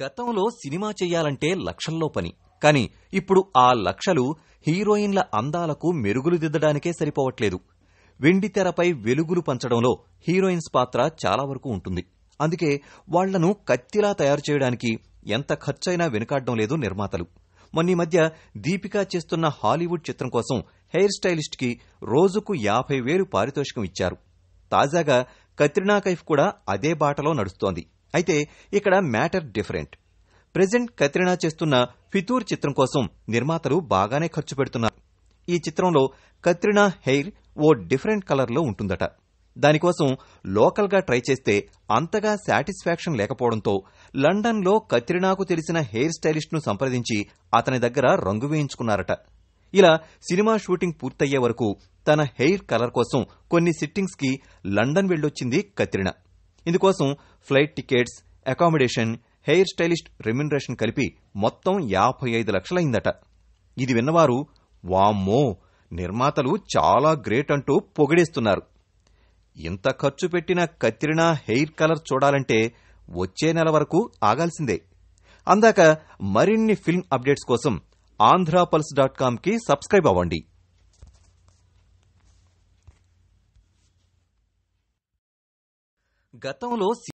గతంలో సినిమా చేయాలంటే లక్షల్లో పని కానీ ఇప్పుడు ఆ లక్షలు హీరోయిన్ల అందాలకు మెరుగులు దిద్దడానికే సరిపోవట్లేదు వెండితెరపై వెలుగులు పంచడంలో హీరోయిన్స్ పాత్ర చాలా వరకు ఉంటుంది అందుకే వాళ్లను కత్తిలా తయారు చేయడానికి ఎంత ఖర్చైనా వెనుకాడడం లేదు నిర్మాతలు మొన్నీ మధ్య దీపికా చేస్తున్న హాలీవుడ్ చిత్రం కోసం హెయిర్ స్టైలిస్ట్కి రోజుకు యాభై వేలు పారితోషికం ఇచ్చారు తాజాగా కత్రినా కైఫ్ కూడా అదే బాటలో నడుస్తోంది అయితే ఇక్కడ మ్యాటర్ డిఫరెంట్ ప్రెజెంట్ కత్రినా చేస్తున్న ఫితూర్ చిత్రం కోసం నిర్మాతలు బాగానే ఖర్చు పెడుతున్నారు ఈ చిత్రంలో కత్రినా హెయిర్ ఓ డిఫరెంట్ కలర్లో ఉంటుందట దానికోసం లోకల్గా ట్రై చేస్తే అంతగా సాటిస్ఫాక్షన్ లేకపోవడంతో లండన్లో కత్రినాకు తెలిసిన హెయిర్ స్టైలిస్ట్ను సంప్రదించి అతని దగ్గర రంగు వేయించుకున్నారట ఇలా సినిమా షూటింగ్ పూర్తయ్యే వరకు తన హెయిర్ కలర్ కోసం కొన్ని సిట్టింగ్స్కి లండన్ వెళ్లొచ్చింది కత్రినా ఇందుకోసం flight tickets accommodation hair stylist remuneration కలిపి మొత్తం యాభై ఐదు లక్షలైందట ఇది విన్నవారు వామ్మో నిర్మాతలు చాలా గ్రేట్ అంటూ పొగిడేస్తున్నారు ఇంత ఖర్చు పెట్టిన కత్తిరినా హెయిర్ కలర్ చూడాలంటే వచ్చే నెల వరకు ఆగాల్సిందే అందాక మరిన్ని ఫిల్మ్ అప్డేట్స్ కోసం ఆంధ్రాపల్స్ డాట్ కామ్కి సబ్స్క్రైబ్ అవ్వండి గతంలో